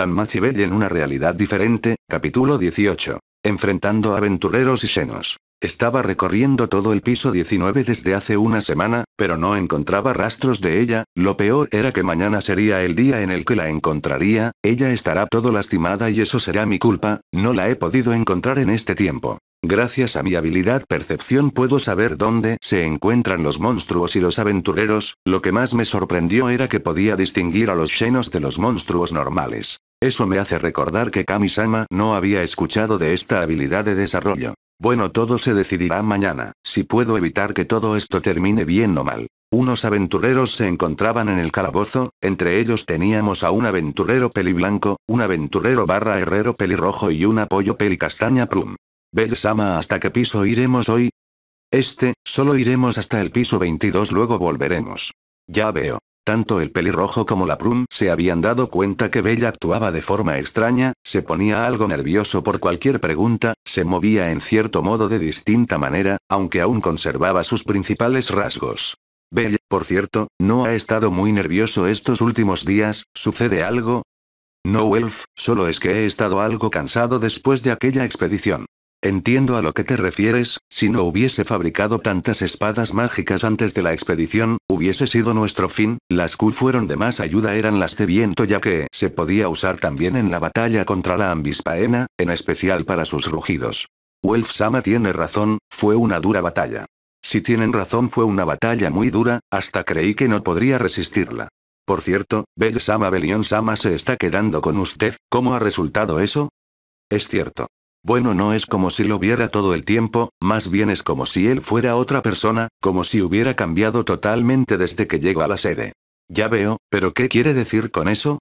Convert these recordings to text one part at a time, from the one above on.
Tan en una realidad diferente, capítulo 18. Enfrentando aventureros y senos. Estaba recorriendo todo el piso 19 desde hace una semana, pero no encontraba rastros de ella, lo peor era que mañana sería el día en el que la encontraría, ella estará todo lastimada y eso será mi culpa, no la he podido encontrar en este tiempo. Gracias a mi habilidad percepción puedo saber dónde se encuentran los monstruos y los aventureros, lo que más me sorprendió era que podía distinguir a los senos de los monstruos normales. Eso me hace recordar que Kami-sama no había escuchado de esta habilidad de desarrollo. Bueno, todo se decidirá mañana, si puedo evitar que todo esto termine bien o mal. Unos aventureros se encontraban en el calabozo, entre ellos teníamos a un aventurero peliblanco, un aventurero barra herrero pelirrojo y un apoyo pelicastaña plum. Bell-sama ¿hasta qué piso iremos hoy? Este, solo iremos hasta el piso 22 luego volveremos. Ya veo. Tanto el pelirrojo como la prum se habían dado cuenta que Bella actuaba de forma extraña, se ponía algo nervioso por cualquier pregunta, se movía en cierto modo de distinta manera, aunque aún conservaba sus principales rasgos. Bella, por cierto, no ha estado muy nervioso estos últimos días, ¿sucede algo? No, Elf, solo es que he estado algo cansado después de aquella expedición. Entiendo a lo que te refieres, si no hubiese fabricado tantas espadas mágicas antes de la expedición, hubiese sido nuestro fin, las Q fueron de más ayuda eran las de viento ya que se podía usar también en la batalla contra la ambispaena, en especial para sus rugidos. Wolf Sama tiene razón, fue una dura batalla. Si tienen razón fue una batalla muy dura, hasta creí que no podría resistirla. Por cierto, Bell Sama Sama se está quedando con usted, ¿cómo ha resultado eso? Es cierto. Bueno, no es como si lo viera todo el tiempo, más bien es como si él fuera otra persona, como si hubiera cambiado totalmente desde que llegó a la sede. Ya veo, pero ¿qué quiere decir con eso?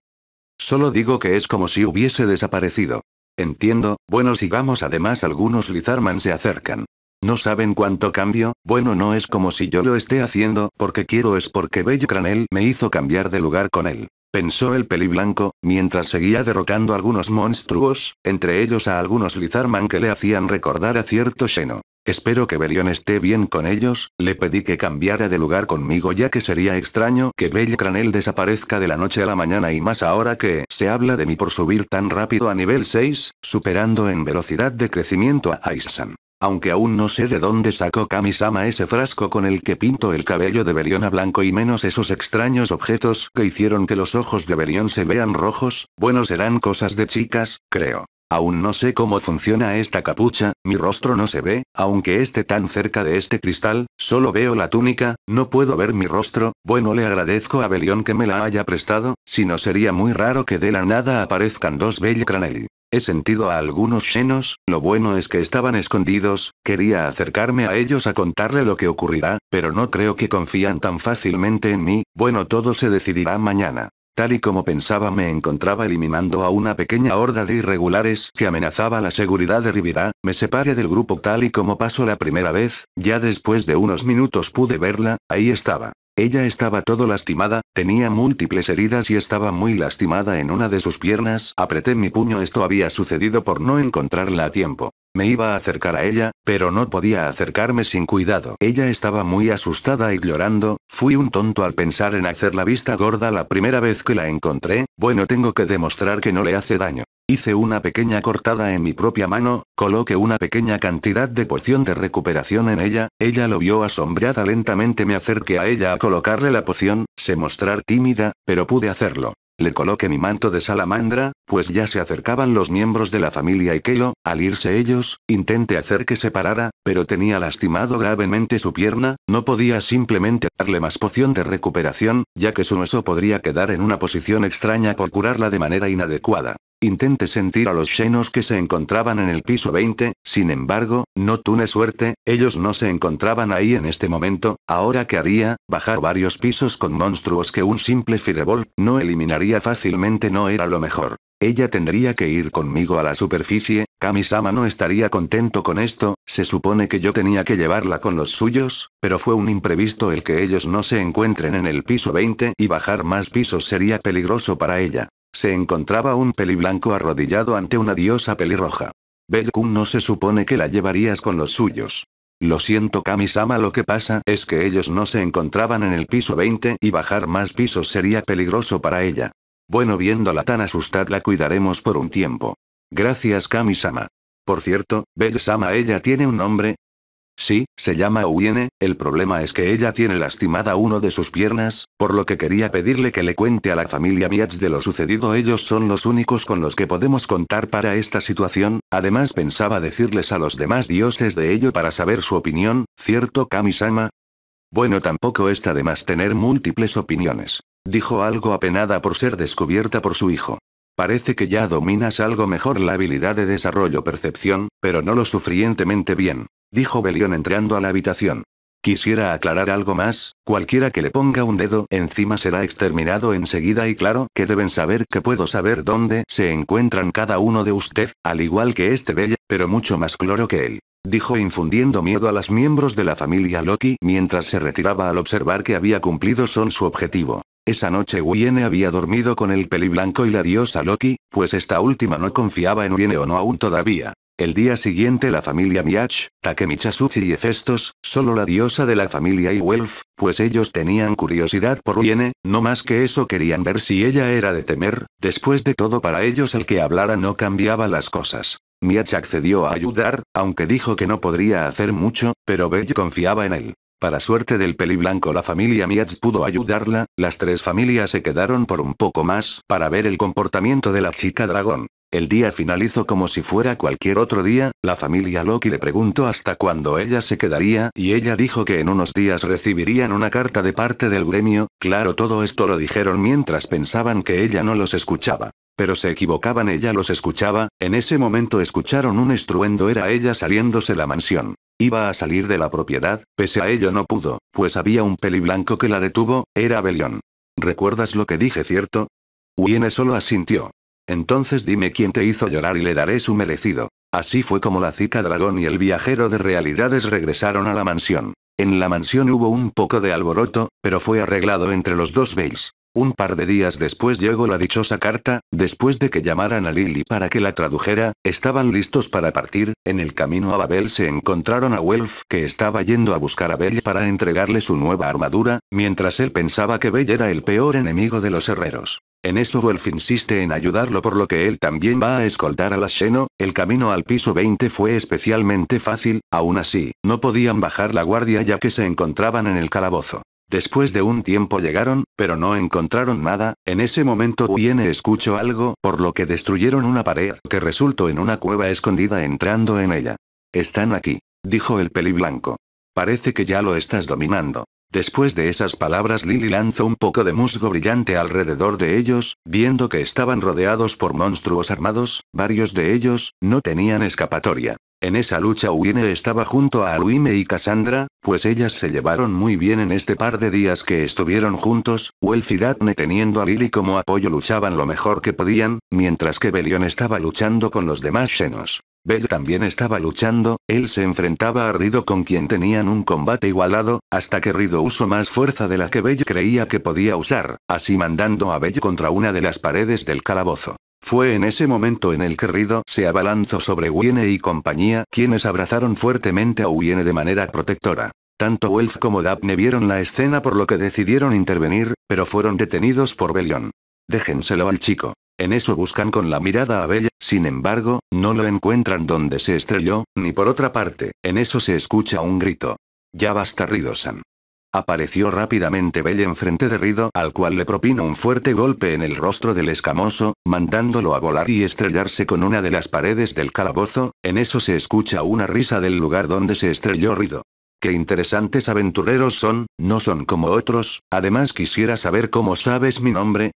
Solo digo que es como si hubiese desaparecido. Entiendo, bueno, sigamos además algunos Lizarman se acercan. No saben cuánto cambio, bueno, no es como si yo lo esté haciendo, porque quiero es porque Bello Cranel me hizo cambiar de lugar con él pensó el peli blanco, mientras seguía derrocando algunos monstruos, entre ellos a algunos Lizarman que le hacían recordar a cierto seno. Espero que Belion esté bien con ellos, le pedí que cambiara de lugar conmigo ya que sería extraño que bell Cranel desaparezca de la noche a la mañana y más ahora que se habla de mí por subir tan rápido a nivel 6, superando en velocidad de crecimiento a Aishan. Aunque aún no sé de dónde sacó Kamisama ese frasco con el que pinto el cabello de Belion a blanco y menos esos extraños objetos que hicieron que los ojos de Belion se vean rojos, bueno serán cosas de chicas, creo. Aún no sé cómo funciona esta capucha, mi rostro no se ve, aunque esté tan cerca de este cristal, solo veo la túnica, no puedo ver mi rostro, bueno le agradezco a Belión que me la haya prestado, si no sería muy raro que de la nada aparezcan dos Bell Cranel. He sentido a algunos senos, lo bueno es que estaban escondidos, quería acercarme a ellos a contarle lo que ocurrirá, pero no creo que confían tan fácilmente en mí, bueno todo se decidirá mañana. Tal y como pensaba me encontraba eliminando a una pequeña horda de irregulares que amenazaba la seguridad de Rivira, me separé del grupo tal y como pasó la primera vez, ya después de unos minutos pude verla, ahí estaba. Ella estaba todo lastimada, tenía múltiples heridas y estaba muy lastimada en una de sus piernas. Apreté mi puño, esto había sucedido por no encontrarla a tiempo. Me iba a acercar a ella, pero no podía acercarme sin cuidado. Ella estaba muy asustada y llorando, fui un tonto al pensar en hacer la vista gorda la primera vez que la encontré, bueno tengo que demostrar que no le hace daño. Hice una pequeña cortada en mi propia mano, coloqué una pequeña cantidad de poción de recuperación en ella, ella lo vio asombrada lentamente me acerqué a ella a colocarle la poción, se mostrar tímida, pero pude hacerlo. Le coloqué mi manto de salamandra, pues ya se acercaban los miembros de la familia y Kelo, al irse ellos, intenté hacer que se parara, pero tenía lastimado gravemente su pierna, no podía simplemente darle más poción de recuperación, ya que su hueso podría quedar en una posición extraña por curarla de manera inadecuada. Intente sentir a los llenos que se encontraban en el piso 20, sin embargo, no tuve suerte, ellos no se encontraban ahí en este momento, ahora que haría, bajar varios pisos con monstruos que un simple fireball, no eliminaría fácilmente no era lo mejor. Ella tendría que ir conmigo a la superficie, Kamisama no estaría contento con esto, se supone que yo tenía que llevarla con los suyos, pero fue un imprevisto el que ellos no se encuentren en el piso 20 y bajar más pisos sería peligroso para ella. Se encontraba un peli blanco arrodillado ante una diosa pelirroja. Belkun no se supone que la llevarías con los suyos. Lo siento Kamisama lo que pasa es que ellos no se encontraban en el piso 20 y bajar más pisos sería peligroso para ella. Bueno viéndola tan asustada la cuidaremos por un tiempo. Gracias Kami-sama. Por cierto, Bell-sama ella tiene un nombre. Sí, se llama Uiene, el problema es que ella tiene lastimada uno de sus piernas, por lo que quería pedirle que le cuente a la familia Miats de lo sucedido ellos son los únicos con los que podemos contar para esta situación, además pensaba decirles a los demás dioses de ello para saber su opinión, ¿cierto Kami-sama? Bueno tampoco está de más tener múltiples opiniones. Dijo algo apenada por ser descubierta por su hijo. Parece que ya dominas algo mejor la habilidad de desarrollo percepción, pero no lo suficientemente bien, dijo Belión entrando a la habitación. Quisiera aclarar algo más, cualquiera que le ponga un dedo encima será exterminado enseguida y claro que deben saber que puedo saber dónde se encuentran cada uno de usted, al igual que este bella, pero mucho más cloro que él, dijo infundiendo miedo a los miembros de la familia Loki mientras se retiraba al observar que había cumplido son su objetivo. Esa noche Wiene había dormido con el peli blanco y la diosa Loki, pues esta última no confiaba en Wiene o no aún todavía. El día siguiente la familia Miach, Takemichasuchi y Hefestos, solo la diosa de la familia y Welf, pues ellos tenían curiosidad por Uyene, no más que eso querían ver si ella era de temer, después de todo para ellos el que hablara no cambiaba las cosas. Miach accedió a ayudar, aunque dijo que no podría hacer mucho, pero Bell confiaba en él. Para suerte del peli blanco la familia Miats pudo ayudarla, las tres familias se quedaron por un poco más para ver el comportamiento de la chica dragón. El día finalizó como si fuera cualquier otro día, la familia Loki le preguntó hasta cuándo ella se quedaría y ella dijo que en unos días recibirían una carta de parte del gremio, claro todo esto lo dijeron mientras pensaban que ella no los escuchaba. Pero se equivocaban ella los escuchaba, en ese momento escucharon un estruendo era ella saliéndose la mansión. Iba a salir de la propiedad, pese a ello no pudo, pues había un peli blanco que la detuvo, era Belión. ¿Recuerdas lo que dije cierto? Wiene solo asintió. Entonces dime quién te hizo llorar y le daré su merecido. Así fue como la cica dragón y el viajero de realidades regresaron a la mansión. En la mansión hubo un poco de alboroto, pero fue arreglado entre los dos Bales. Un par de días después llegó la dichosa carta, después de que llamaran a Lily para que la tradujera, estaban listos para partir, en el camino a Babel se encontraron a Welf que estaba yendo a buscar a Bell para entregarle su nueva armadura, mientras él pensaba que Bell era el peor enemigo de los herreros. En eso Welf insiste en ayudarlo por lo que él también va a escoltar a la Sheno, el camino al piso 20 fue especialmente fácil, aún así, no podían bajar la guardia ya que se encontraban en el calabozo. Después de un tiempo llegaron, pero no encontraron nada, en ese momento Viene escuchó algo, por lo que destruyeron una pared que resultó en una cueva escondida entrando en ella. Están aquí, dijo el peli blanco. Parece que ya lo estás dominando. Después de esas palabras Lily lanzó un poco de musgo brillante alrededor de ellos, viendo que estaban rodeados por monstruos armados, varios de ellos, no tenían escapatoria. En esa lucha Uine estaba junto a Aluime y Cassandra, pues ellas se llevaron muy bien en este par de días que estuvieron juntos, Welf teniendo a Lily como apoyo luchaban lo mejor que podían, mientras que Belion estaba luchando con los demás senos. Bell también estaba luchando, él se enfrentaba a Rido con quien tenían un combate igualado, hasta que Rido usó más fuerza de la que Bell creía que podía usar, así mandando a Bell contra una de las paredes del calabozo. Fue en ese momento en el que Rido se abalanzó sobre Wiene y compañía, quienes abrazaron fuertemente a Wiene de manera protectora. Tanto Welf como Daphne vieron la escena por lo que decidieron intervenir, pero fueron detenidos por Bellion. Déjenselo al chico. En eso buscan con la mirada a Bella, sin embargo, no lo encuentran donde se estrelló, ni por otra parte, en eso se escucha un grito. Ya basta Rido-san. Apareció rápidamente Bella enfrente de Rido, al cual le propino un fuerte golpe en el rostro del escamoso, mandándolo a volar y estrellarse con una de las paredes del calabozo, en eso se escucha una risa del lugar donde se estrelló Rido. Qué interesantes aventureros son, no son como otros, además quisiera saber cómo sabes mi nombre.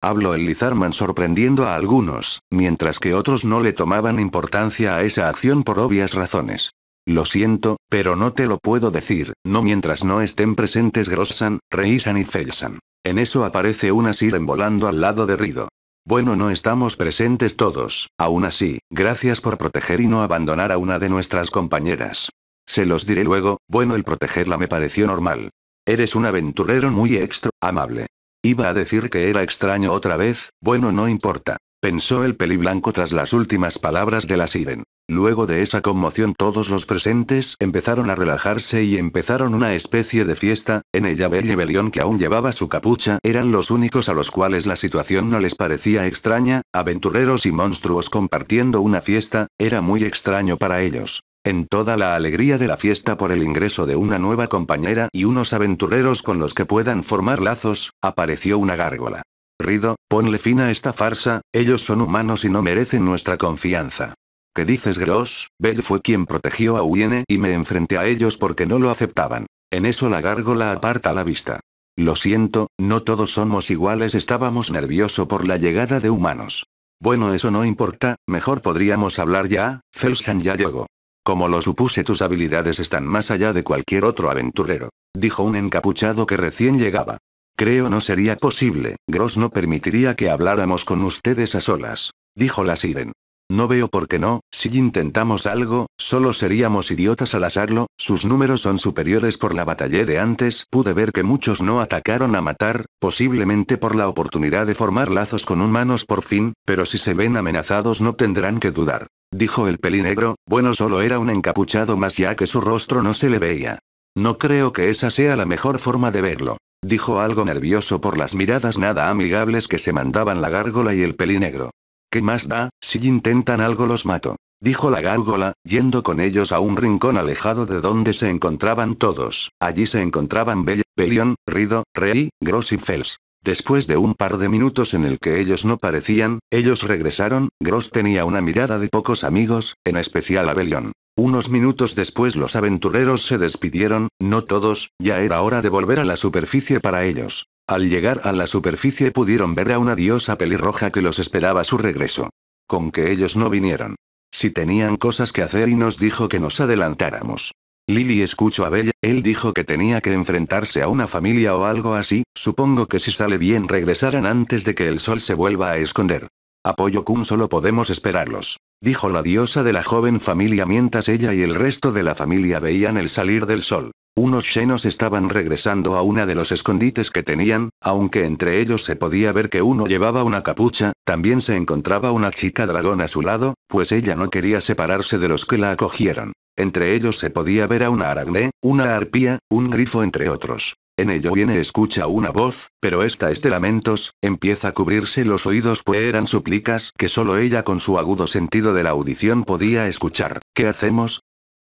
Habló el Lizarman sorprendiendo a algunos, mientras que otros no le tomaban importancia a esa acción por obvias razones. Lo siento, pero no te lo puedo decir, no mientras no estén presentes Grossan, Reisan y Felsan. En eso aparece una Siren volando al lado de Rido. Bueno, no estamos presentes todos, aún así, gracias por proteger y no abandonar a una de nuestras compañeras. Se los diré luego, bueno, el protegerla me pareció normal. Eres un aventurero muy extra, amable. Iba a decir que era extraño otra vez, bueno, no importa pensó el peliblanco tras las últimas palabras de la Siren. Luego de esa conmoción todos los presentes empezaron a relajarse y empezaron una especie de fiesta, en ella Belle que aún llevaba su capucha eran los únicos a los cuales la situación no les parecía extraña, aventureros y monstruos compartiendo una fiesta, era muy extraño para ellos. En toda la alegría de la fiesta por el ingreso de una nueva compañera y unos aventureros con los que puedan formar lazos, apareció una gárgola. Rido, ponle fin a esta farsa, ellos son humanos y no merecen nuestra confianza. ¿Qué dices Gross? Bell fue quien protegió a Uyene y me enfrenté a ellos porque no lo aceptaban. En eso la gárgola aparta la vista. Lo siento, no todos somos iguales, estábamos nerviosos por la llegada de humanos. Bueno, eso no importa, mejor podríamos hablar ya, Felsan ya llegó. Como lo supuse, tus habilidades están más allá de cualquier otro aventurero, dijo un encapuchado que recién llegaba. Creo no sería posible, Gross no permitiría que habláramos con ustedes a solas, dijo la Siren. No veo por qué no, si intentamos algo, solo seríamos idiotas al asarlo, sus números son superiores por la batalla de antes, pude ver que muchos no atacaron a matar, posiblemente por la oportunidad de formar lazos con humanos por fin, pero si se ven amenazados no tendrán que dudar. Dijo el pelinegro, bueno solo era un encapuchado más ya que su rostro no se le veía. No creo que esa sea la mejor forma de verlo. Dijo algo nervioso por las miradas nada amigables que se mandaban la gárgola y el pelinegro. ¿Qué más da? Si intentan algo los mato. Dijo la gárgola, yendo con ellos a un rincón alejado de donde se encontraban todos. Allí se encontraban Bella, Pelion, Rido, Rey, Gross y Fels. Después de un par de minutos en el que ellos no parecían, ellos regresaron, Gross tenía una mirada de pocos amigos, en especial a Belion. Unos minutos después los aventureros se despidieron, no todos, ya era hora de volver a la superficie para ellos. Al llegar a la superficie pudieron ver a una diosa pelirroja que los esperaba su regreso. Con que ellos no vinieron. Si tenían cosas que hacer y nos dijo que nos adelantáramos. Lily escuchó a Bella, él dijo que tenía que enfrentarse a una familia o algo así, supongo que si sale bien regresarán antes de que el sol se vuelva a esconder. Apoyo Kun solo podemos esperarlos. Dijo la diosa de la joven familia mientras ella y el resto de la familia veían el salir del sol. Unos xenos estaban regresando a una de los escondites que tenían, aunque entre ellos se podía ver que uno llevaba una capucha, también se encontraba una chica dragón a su lado, pues ella no quería separarse de los que la acogieron. Entre ellos se podía ver a una aragné, una arpía, un grifo entre otros. En ello viene escucha una voz, pero esta es de lamentos, empieza a cubrirse los oídos pues eran súplicas que solo ella con su agudo sentido de la audición podía escuchar. ¿Qué hacemos?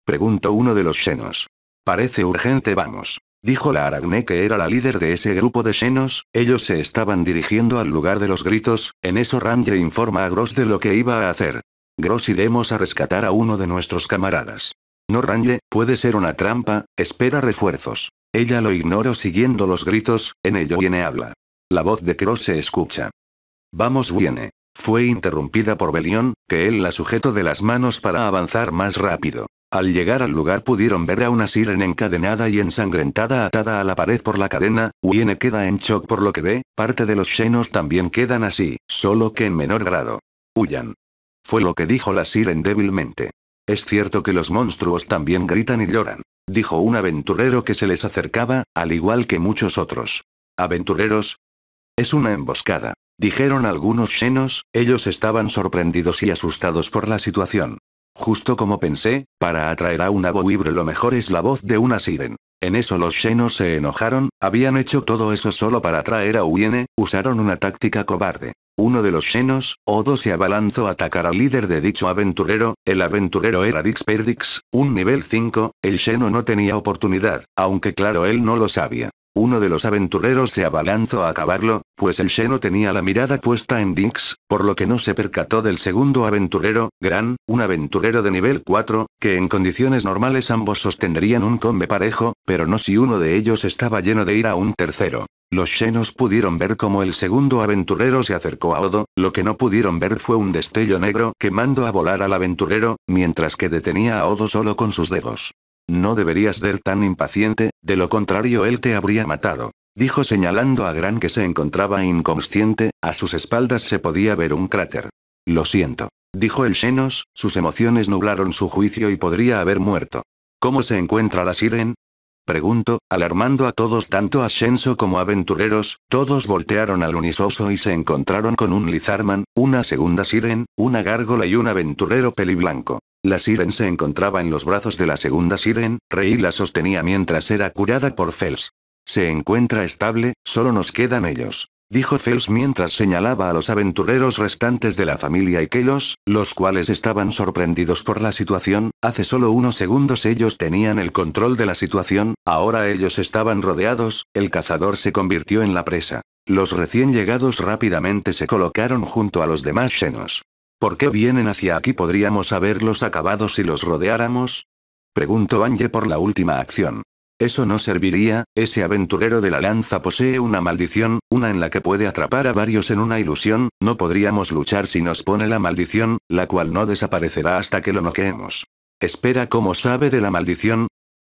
Preguntó uno de los xenos. Parece urgente, vamos. Dijo la Aragné que era la líder de ese grupo de senos, ellos se estaban dirigiendo al lugar de los gritos, en eso Ranje informa a Gross de lo que iba a hacer. Gross iremos a rescatar a uno de nuestros camaradas. No Ranje, puede ser una trampa, espera refuerzos. Ella lo ignoró siguiendo los gritos, en ello viene habla. La voz de Gross se escucha. Vamos viene. Fue interrumpida por Belión, que él la sujetó de las manos para avanzar más rápido. Al llegar al lugar pudieron ver a una siren encadenada y ensangrentada atada a la pared por la cadena, Uyen queda en shock por lo que ve, parte de los xenos también quedan así, solo que en menor grado. Huyan. Fue lo que dijo la siren débilmente. Es cierto que los monstruos también gritan y lloran, dijo un aventurero que se les acercaba, al igual que muchos otros. ¿Aventureros? Es una emboscada, dijeron algunos xenos, ellos estaban sorprendidos y asustados por la situación. Justo como pensé, para atraer a una bowibre lo mejor es la voz de una siren. En eso los Shenos se enojaron, habían hecho todo eso solo para atraer a Uyene, usaron una táctica cobarde. Uno de los Shenos, Odo se abalanzó a atacar al líder de dicho aventurero, el aventurero era Dix Perdix, un nivel 5, el Xeno no tenía oportunidad, aunque claro él no lo sabía. Uno de los aventureros se abalanzó a acabarlo, pues el Sheno tenía la mirada puesta en Dix, por lo que no se percató del segundo aventurero, Gran, un aventurero de nivel 4, que en condiciones normales ambos sostendrían un combe parejo, pero no si uno de ellos estaba lleno de ira a un tercero. Los shenos pudieron ver cómo el segundo aventurero se acercó a Odo, lo que no pudieron ver fue un destello negro que mandó a volar al aventurero, mientras que detenía a Odo solo con sus dedos. No deberías ser tan impaciente, de lo contrario él te habría matado. Dijo señalando a Gran que se encontraba inconsciente, a sus espaldas se podía ver un cráter. Lo siento. Dijo el Xenos, sus emociones nublaron su juicio y podría haber muerto. ¿Cómo se encuentra la Siren? Pregunto, alarmando a todos tanto a Shenso como a aventureros, todos voltearon al unisoso y se encontraron con un Lizarman, una segunda Siren, una gárgola y un aventurero peliblanco. La Siren se encontraba en los brazos de la segunda Siren, Rey la sostenía mientras era curada por Fels. Se encuentra estable, solo nos quedan ellos dijo Fels mientras señalaba a los aventureros restantes de la familia Ikelos, los cuales estaban sorprendidos por la situación, hace solo unos segundos ellos tenían el control de la situación, ahora ellos estaban rodeados, el cazador se convirtió en la presa. Los recién llegados rápidamente se colocaron junto a los demás llenos. ¿Por qué vienen hacia aquí? ¿Podríamos haberlos acabado si los rodeáramos? Preguntó Ange por la última acción. Eso no serviría, ese aventurero de la lanza posee una maldición, una en la que puede atrapar a varios en una ilusión, no podríamos luchar si nos pone la maldición, la cual no desaparecerá hasta que lo noqueemos. Espera como sabe de la maldición.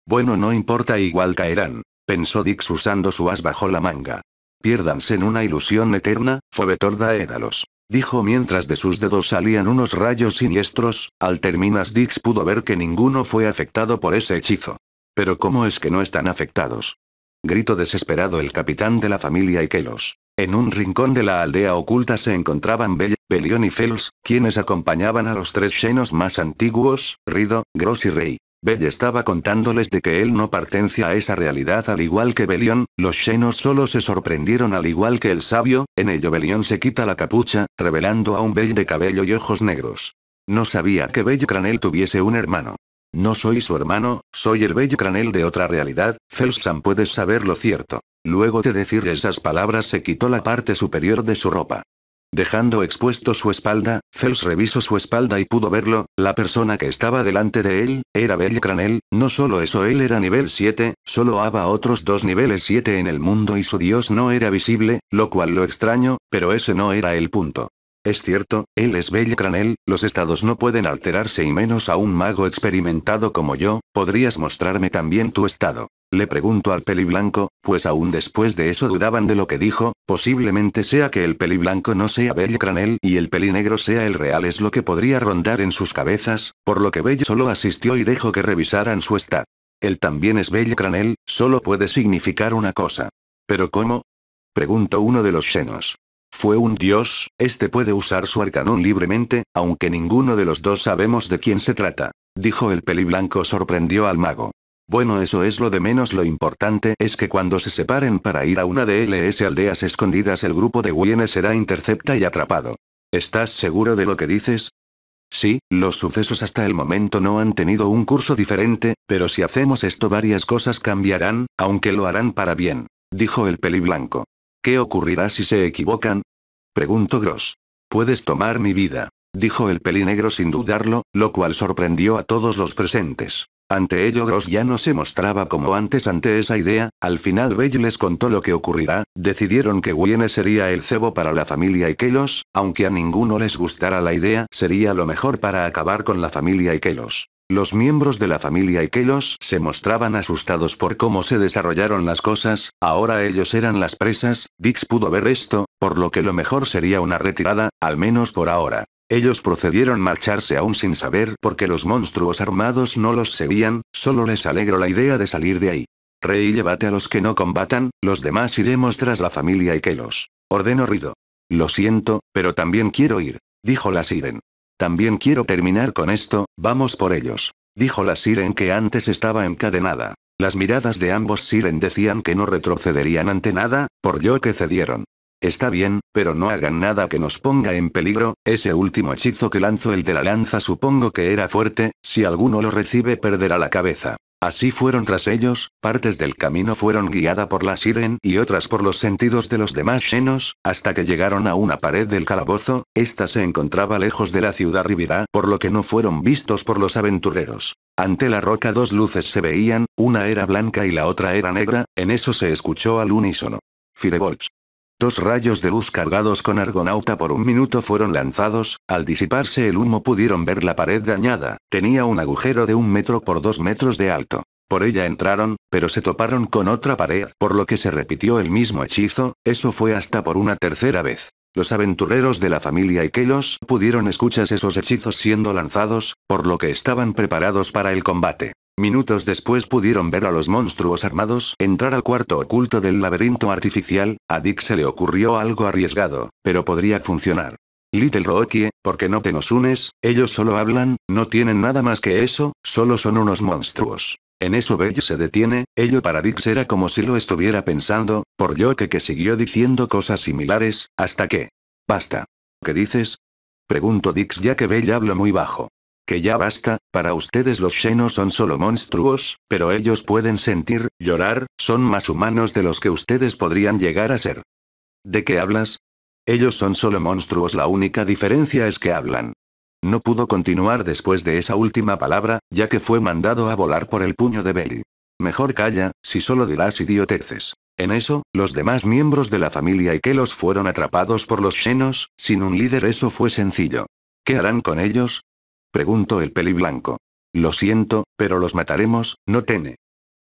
Bueno, no importa, igual caerán, pensó Dix usando su as bajo la manga. Piérdanse en una ilusión eterna, fue Édalos dijo mientras de sus dedos salían unos rayos siniestros, al terminar Dix pudo ver que ninguno fue afectado por ese hechizo. Pero ¿cómo es que no están afectados? Gritó desesperado el capitán de la familia Ikelos. En un rincón de la aldea oculta se encontraban Bell, Belion y Fels, quienes acompañaban a los tres llenos más antiguos, Rido, Gross y Rey. Bell estaba contándoles de que él no partencia a esa realidad al igual que Belion, los Xenos solo se sorprendieron al igual que el sabio, en ello Belión se quita la capucha, revelando a un Bell de cabello y ojos negros. No sabía que Bell Cranel tuviese un hermano. No soy su hermano, soy el bello cranel de otra realidad, Felsan puedes saber lo cierto. Luego de decir esas palabras se quitó la parte superior de su ropa. Dejando expuesto su espalda, Fels revisó su espalda y pudo verlo, la persona que estaba delante de él, era Bell Cranel, no solo eso él era nivel 7, solo había otros dos niveles 7 en el mundo y su dios no era visible, lo cual lo extraño, pero ese no era el punto. Es cierto, él es bello Cranel, los estados no pueden alterarse y menos a un mago experimentado como yo, podrías mostrarme también tu estado. Le pregunto al peli blanco, pues aún después de eso dudaban de lo que dijo, posiblemente sea que el peli blanco no sea bell Cranel y el peli negro sea el real es lo que podría rondar en sus cabezas, por lo que Bell solo asistió y dejó que revisaran su estado. Él también es bell Cranel, solo puede significar una cosa. ¿Pero cómo? Preguntó uno de los senos. Fue un dios, este puede usar su arcanón libremente, aunque ninguno de los dos sabemos de quién se trata. Dijo el peliblanco sorprendió al mago. Bueno eso es lo de menos lo importante es que cuando se separen para ir a una de LS aldeas escondidas el grupo de Wienes será intercepta y atrapado. ¿Estás seguro de lo que dices? Sí, los sucesos hasta el momento no han tenido un curso diferente, pero si hacemos esto varias cosas cambiarán, aunque lo harán para bien, dijo el peliblanco. ¿Qué ocurrirá si se equivocan? Preguntó Gross. Puedes tomar mi vida, dijo el pelinegro sin dudarlo, lo cual sorprendió a todos los presentes. Ante ello Gross ya no se mostraba como antes ante esa idea, al final Bell les contó lo que ocurrirá, decidieron que Wiene sería el cebo para la familia Ikelos, aunque a ninguno les gustara la idea, sería lo mejor para acabar con la familia Ikelos. Los miembros de la familia Ikelos se mostraban asustados por cómo se desarrollaron las cosas, ahora ellos eran las presas, Dix pudo ver esto, por lo que lo mejor sería una retirada, al menos por ahora. Ellos procedieron marcharse aún sin saber por qué los monstruos armados no los seguían, solo les alegro la idea de salir de ahí. Rey, llévate a los que no combatan, los demás iremos tras la familia Ikelos. Ordenó Rido. Lo siento, pero también quiero ir, dijo la Siren. También quiero terminar con esto, vamos por ellos. Dijo la Siren que antes estaba encadenada. Las miradas de ambos Siren decían que no retrocederían ante nada, por yo que cedieron. Está bien, pero no hagan nada que nos ponga en peligro, ese último hechizo que lanzó el de la lanza supongo que era fuerte, si alguno lo recibe perderá la cabeza. Así fueron tras ellos, partes del camino fueron guiada por la Siren y otras por los sentidos de los demás llenos, hasta que llegaron a una pared del calabozo, esta se encontraba lejos de la ciudad Rivirá por lo que no fueron vistos por los aventureros. Ante la roca dos luces se veían, una era blanca y la otra era negra, en eso se escuchó al unísono. Firebolts. Dos rayos de luz cargados con argonauta por un minuto fueron lanzados, al disiparse el humo pudieron ver la pared dañada, tenía un agujero de un metro por dos metros de alto. Por ella entraron, pero se toparon con otra pared, por lo que se repitió el mismo hechizo, eso fue hasta por una tercera vez. Los aventureros de la familia Ikelos pudieron escuchar esos hechizos siendo lanzados, por lo que estaban preparados para el combate. Minutos después pudieron ver a los monstruos armados entrar al cuarto oculto del laberinto artificial, a Dick se le ocurrió algo arriesgado, pero podría funcionar. Little Rocky, ¿por qué no te nos unes? Ellos solo hablan, no tienen nada más que eso, solo son unos monstruos. En eso Bell se detiene, ello para Dix era como si lo estuviera pensando, por yo que que siguió diciendo cosas similares, hasta que... Basta. ¿Qué dices? Pregunto Dix ya que Bell habla muy bajo. Que ya basta, para ustedes los Xenos son solo monstruos, pero ellos pueden sentir, llorar, son más humanos de los que ustedes podrían llegar a ser. ¿De qué hablas? Ellos son solo monstruos, la única diferencia es que hablan. No pudo continuar después de esa última palabra, ya que fue mandado a volar por el puño de Bell. Mejor calla, si solo dirás idioteces. En eso, los demás miembros de la familia y que los fueron atrapados por los Xenos, sin un líder eso fue sencillo. ¿Qué harán con ellos? Preguntó el peli blanco. Lo siento, pero los mataremos, no tene.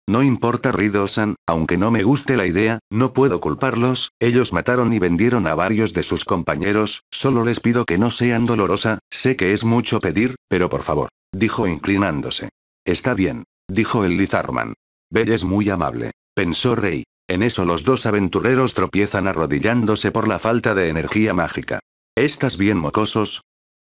No importa rido aunque no me guste la idea, no puedo culparlos, ellos mataron y vendieron a varios de sus compañeros, solo les pido que no sean dolorosa, sé que es mucho pedir, pero por favor, dijo inclinándose. Está bien, dijo el Lizarman. Bell es muy amable, pensó Rey. En eso los dos aventureros tropiezan arrodillándose por la falta de energía mágica. ¿Estás bien mocosos?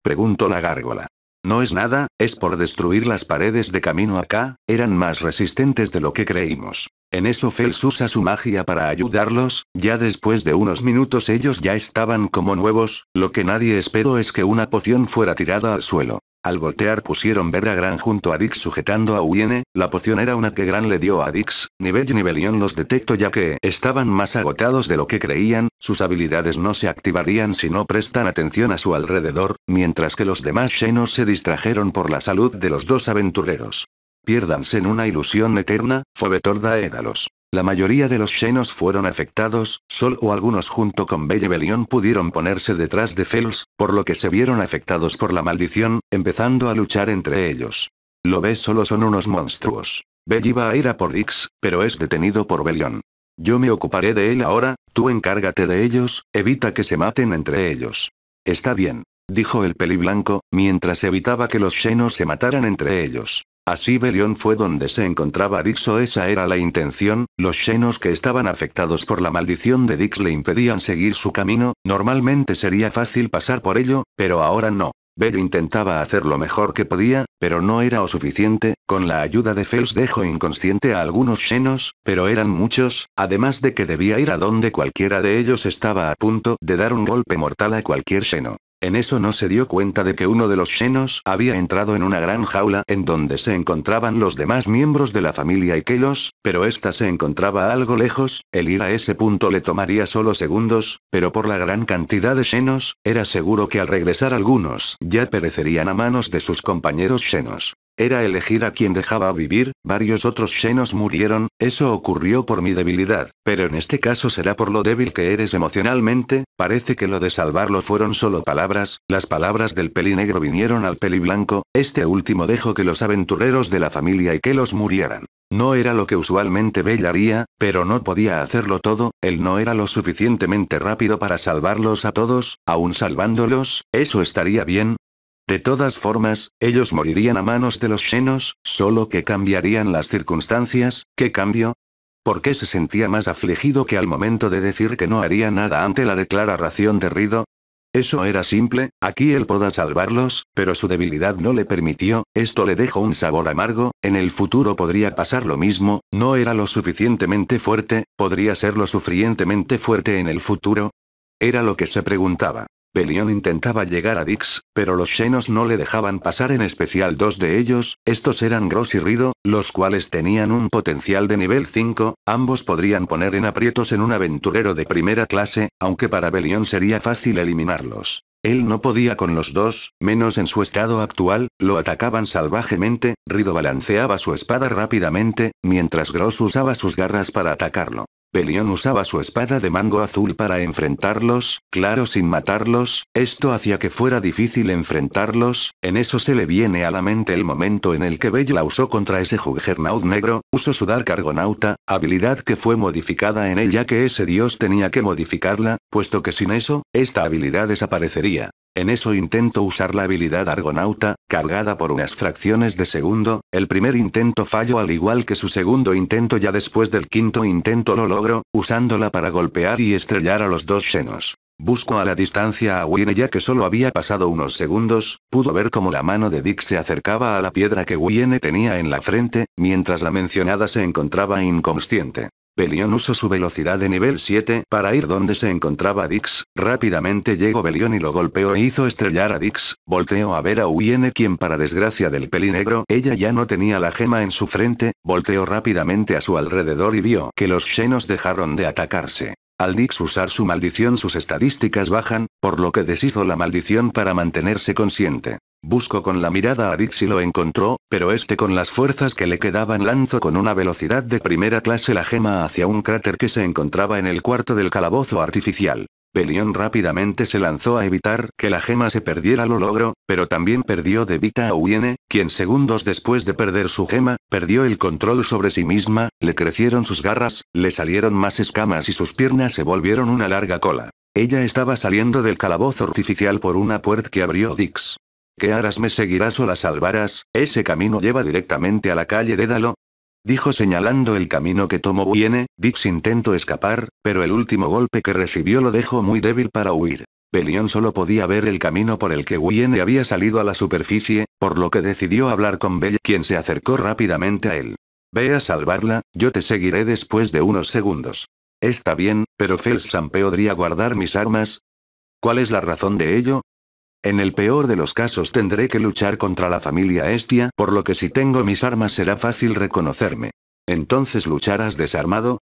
preguntó la gárgola. No es nada, es por destruir las paredes de camino acá, eran más resistentes de lo que creímos. En eso Fels usa su magia para ayudarlos, ya después de unos minutos ellos ya estaban como nuevos, lo que nadie esperó es que una poción fuera tirada al suelo. Al voltear pusieron a Gran junto a Dix sujetando a Uyene, la poción era una que Gran le dio a Dix, nivel y ni los detectó ya que estaban más agotados de lo que creían, sus habilidades no se activarían si no prestan atención a su alrededor, mientras que los demás Shenos se distrajeron por la salud de los dos aventureros. Piérdanse en una ilusión eterna, Fobetorda Édalos. La mayoría de los Xenos fueron afectados, Sol o algunos junto con Belion pudieron ponerse detrás de Fels, por lo que se vieron afectados por la maldición, empezando a luchar entre ellos. Lo ves solo son unos monstruos. Bell va a ir a por Rix, pero es detenido por Belion. Yo me ocuparé de él ahora, tú encárgate de ellos, evita que se maten entre ellos. Está bien, dijo el peliblanco, mientras evitaba que los xenos se mataran entre ellos. Así Belion fue donde se encontraba Dixo esa era la intención, los Xenos que estaban afectados por la maldición de Dix le impedían seguir su camino, normalmente sería fácil pasar por ello, pero ahora no. Bel intentaba hacer lo mejor que podía, pero no era o suficiente, con la ayuda de Fels dejó inconsciente a algunos Xenos, pero eran muchos, además de que debía ir a donde cualquiera de ellos estaba a punto de dar un golpe mortal a cualquier Xeno. En eso no se dio cuenta de que uno de los Xenos había entrado en una gran jaula en donde se encontraban los demás miembros de la familia Ikelos, pero esta se encontraba algo lejos, el ir a ese punto le tomaría solo segundos, pero por la gran cantidad de Xenos, era seguro que al regresar algunos ya perecerían a manos de sus compañeros Xenos era elegir a quien dejaba vivir, varios otros Xenos murieron, eso ocurrió por mi debilidad, pero en este caso será por lo débil que eres emocionalmente, parece que lo de salvarlo fueron solo palabras, las palabras del peli negro vinieron al peli blanco, este último dejó que los aventureros de la familia y que los murieran. No era lo que usualmente Bell haría, pero no podía hacerlo todo, él no era lo suficientemente rápido para salvarlos a todos, aun salvándolos, eso estaría bien, de todas formas, ellos morirían a manos de los senos, solo que cambiarían las circunstancias, ¿qué cambio? qué se sentía más afligido que al momento de decir que no haría nada ante la declaración de Rido? Eso era simple, aquí él podía salvarlos, pero su debilidad no le permitió, esto le dejó un sabor amargo, en el futuro podría pasar lo mismo, no era lo suficientemente fuerte, podría ser lo suficientemente fuerte en el futuro. Era lo que se preguntaba. Belión intentaba llegar a Dix, pero los Xenos no le dejaban pasar en especial dos de ellos, estos eran Gross y Rido, los cuales tenían un potencial de nivel 5, ambos podrían poner en aprietos en un aventurero de primera clase, aunque para Belión sería fácil eliminarlos. Él no podía con los dos, menos en su estado actual, lo atacaban salvajemente, Rido balanceaba su espada rápidamente, mientras Gross usaba sus garras para atacarlo. Pelión usaba su espada de mango azul para enfrentarlos, claro sin matarlos, esto hacía que fuera difícil enfrentarlos, en eso se le viene a la mente el momento en el que Bell la usó contra ese Juggernaut negro, usó su Dark Argonauta, habilidad que fue modificada en él ya que ese dios tenía que modificarla, puesto que sin eso, esta habilidad desaparecería. En eso intento usar la habilidad Argonauta, cargada por unas fracciones de segundo, el primer intento falló al igual que su segundo intento ya después del quinto intento lo logro, usándola para golpear y estrellar a los dos senos. Busco a la distancia a Wine ya que solo había pasado unos segundos, pudo ver cómo la mano de Dick se acercaba a la piedra que Wiene tenía en la frente, mientras la mencionada se encontraba inconsciente. Belion usó su velocidad de nivel 7 para ir donde se encontraba Dix, rápidamente llegó Belion y lo golpeó e hizo estrellar a Dix, volteó a ver a Uyene quien para desgracia del pelinegro ella ya no tenía la gema en su frente, volteó rápidamente a su alrededor y vio que los Xenos dejaron de atacarse. Al Dix usar su maldición sus estadísticas bajan, por lo que deshizo la maldición para mantenerse consciente. Busco con la mirada a Dix y lo encontró, pero este con las fuerzas que le quedaban lanzó con una velocidad de primera clase la gema hacia un cráter que se encontraba en el cuarto del calabozo artificial. Pelión rápidamente se lanzó a evitar que la gema se perdiera lo logro, pero también perdió de vista a Uyene, quien segundos después de perder su gema, perdió el control sobre sí misma, le crecieron sus garras, le salieron más escamas y sus piernas se volvieron una larga cola. Ella estaba saliendo del calabozo artificial por una puerta que abrió Dix. ¿Qué harás me seguirás o la salvarás? Ese camino lleva directamente a la calle Dalo dijo señalando el camino que tomó Viene, Dix intentó escapar, pero el último golpe que recibió lo dejó muy débil para huir. Pelion solo podía ver el camino por el que Wiene había salido a la superficie, por lo que decidió hablar con Bella quien se acercó rápidamente a él. Ve a salvarla, yo te seguiré después de unos segundos. Está bien, pero Felsan podría guardar mis armas. ¿Cuál es la razón de ello? En el peor de los casos tendré que luchar contra la familia Estia, por lo que si tengo mis armas será fácil reconocerme. ¿Entonces lucharás desarmado?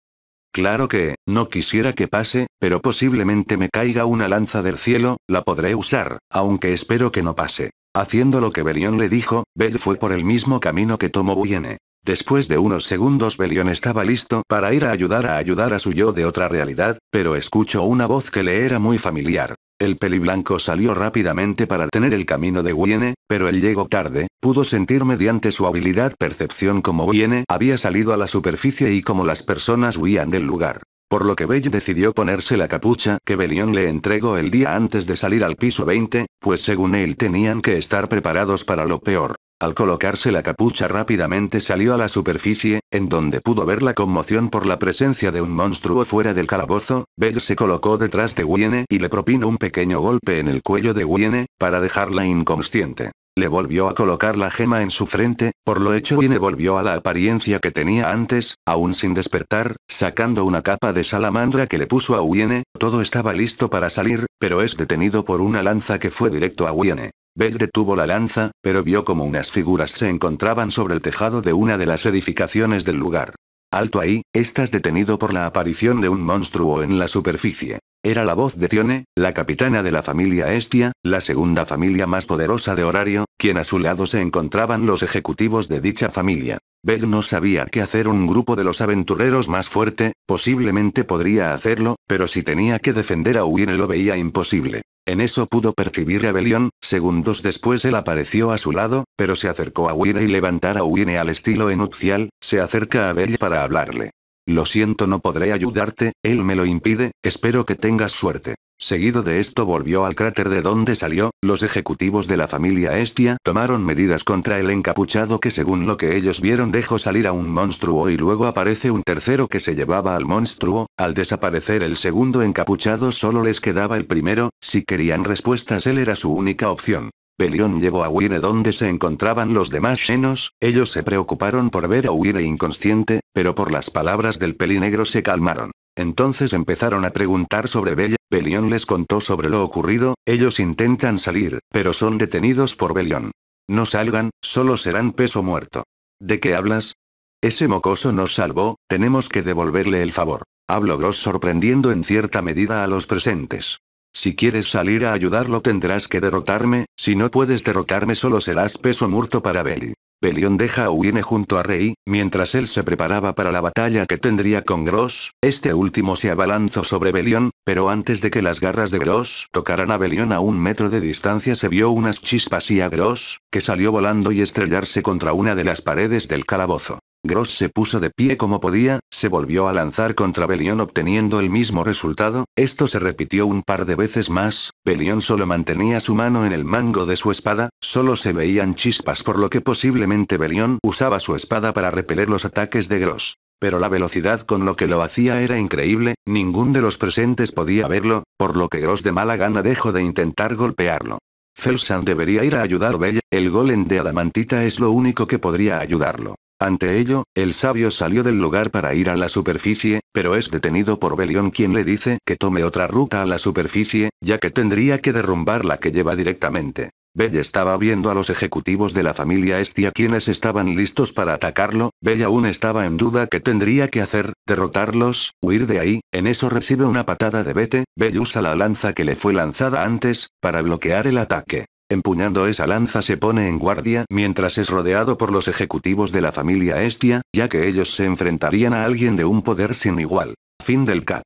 Claro que, no quisiera que pase, pero posiblemente me caiga una lanza del cielo, la podré usar, aunque espero que no pase. Haciendo lo que Belión le dijo, Bel fue por el mismo camino que tomó Uyene. Después de unos segundos Belion estaba listo para ir a ayudar a ayudar a su yo de otra realidad, pero escuchó una voz que le era muy familiar. El peliblanco salió rápidamente para tener el camino de Wiene, pero él llegó tarde, pudo sentir mediante su habilidad percepción como Wiene había salido a la superficie y como las personas huían del lugar. Por lo que Bell decidió ponerse la capucha que Belion le entregó el día antes de salir al piso 20, pues según él tenían que estar preparados para lo peor. Al colocarse la capucha rápidamente salió a la superficie, en donde pudo ver la conmoción por la presencia de un monstruo fuera del calabozo, Bell se colocó detrás de Wiene y le propinó un pequeño golpe en el cuello de Wiene, para dejarla inconsciente. Le volvió a colocar la gema en su frente, por lo hecho Wiene volvió a la apariencia que tenía antes, aún sin despertar, sacando una capa de salamandra que le puso a Wiene, todo estaba listo para salir, pero es detenido por una lanza que fue directo a Wiene. Bell detuvo la lanza, pero vio como unas figuras se encontraban sobre el tejado de una de las edificaciones del lugar. Alto ahí, estás detenido por la aparición de un monstruo en la superficie. Era la voz de Tione, la capitana de la familia Estia, la segunda familia más poderosa de Horario, quien a su lado se encontraban los ejecutivos de dicha familia. Bell no sabía qué hacer un grupo de los aventureros más fuerte, posiblemente podría hacerlo, pero si tenía que defender a Uine lo veía imposible. En eso pudo percibir rebelión. segundos después él apareció a su lado, pero se acercó a Uine y levantar a Uine al estilo enupcial. se acerca a Bell para hablarle. Lo siento, no podré ayudarte, él me lo impide, espero que tengas suerte. Seguido de esto volvió al cráter de donde salió, los ejecutivos de la familia Estia tomaron medidas contra el encapuchado que según lo que ellos vieron dejó salir a un monstruo y luego aparece un tercero que se llevaba al monstruo, al desaparecer el segundo encapuchado solo les quedaba el primero, si querían respuestas él era su única opción. Pelión llevó a Wire donde se encontraban los demás Xenos, ellos se preocuparon por ver a Wire inconsciente, pero por las palabras del pelinegro se calmaron. Entonces empezaron a preguntar sobre Bella, Pelión les contó sobre lo ocurrido, ellos intentan salir, pero son detenidos por Belión. No salgan, solo serán peso muerto. ¿De qué hablas? Ese mocoso nos salvó, tenemos que devolverle el favor. Habló Gross sorprendiendo en cierta medida a los presentes. Si quieres salir a ayudarlo tendrás que derrotarme, si no puedes derrotarme solo serás peso muerto para Bell. Belión deja a viene junto a Rey, mientras él se preparaba para la batalla que tendría con Gross, este último se abalanzó sobre Belion, pero antes de que las garras de Gross tocaran a Belion a un metro de distancia se vio unas chispas y a Gross, que salió volando y estrellarse contra una de las paredes del calabozo. Gross se puso de pie como podía, se volvió a lanzar contra Belión obteniendo el mismo resultado, esto se repitió un par de veces más, Belión solo mantenía su mano en el mango de su espada, solo se veían chispas por lo que posiblemente Belión usaba su espada para repeler los ataques de Gross. Pero la velocidad con lo que lo hacía era increíble, ningún de los presentes podía verlo, por lo que Gross de mala gana dejó de intentar golpearlo. Felsan debería ir a ayudar a Bella, el golem de Adamantita es lo único que podría ayudarlo. Ante ello, el sabio salió del lugar para ir a la superficie, pero es detenido por Belión quien le dice que tome otra ruta a la superficie, ya que tendría que derrumbar la que lleva directamente. Bell estaba viendo a los ejecutivos de la familia Estia quienes estaban listos para atacarlo, Bell aún estaba en duda que tendría que hacer, derrotarlos, huir de ahí, en eso recibe una patada de Bete, Bell usa la lanza que le fue lanzada antes, para bloquear el ataque. Empuñando esa lanza se pone en guardia mientras es rodeado por los ejecutivos de la familia Estia, ya que ellos se enfrentarían a alguien de un poder sin igual. Fin del cap.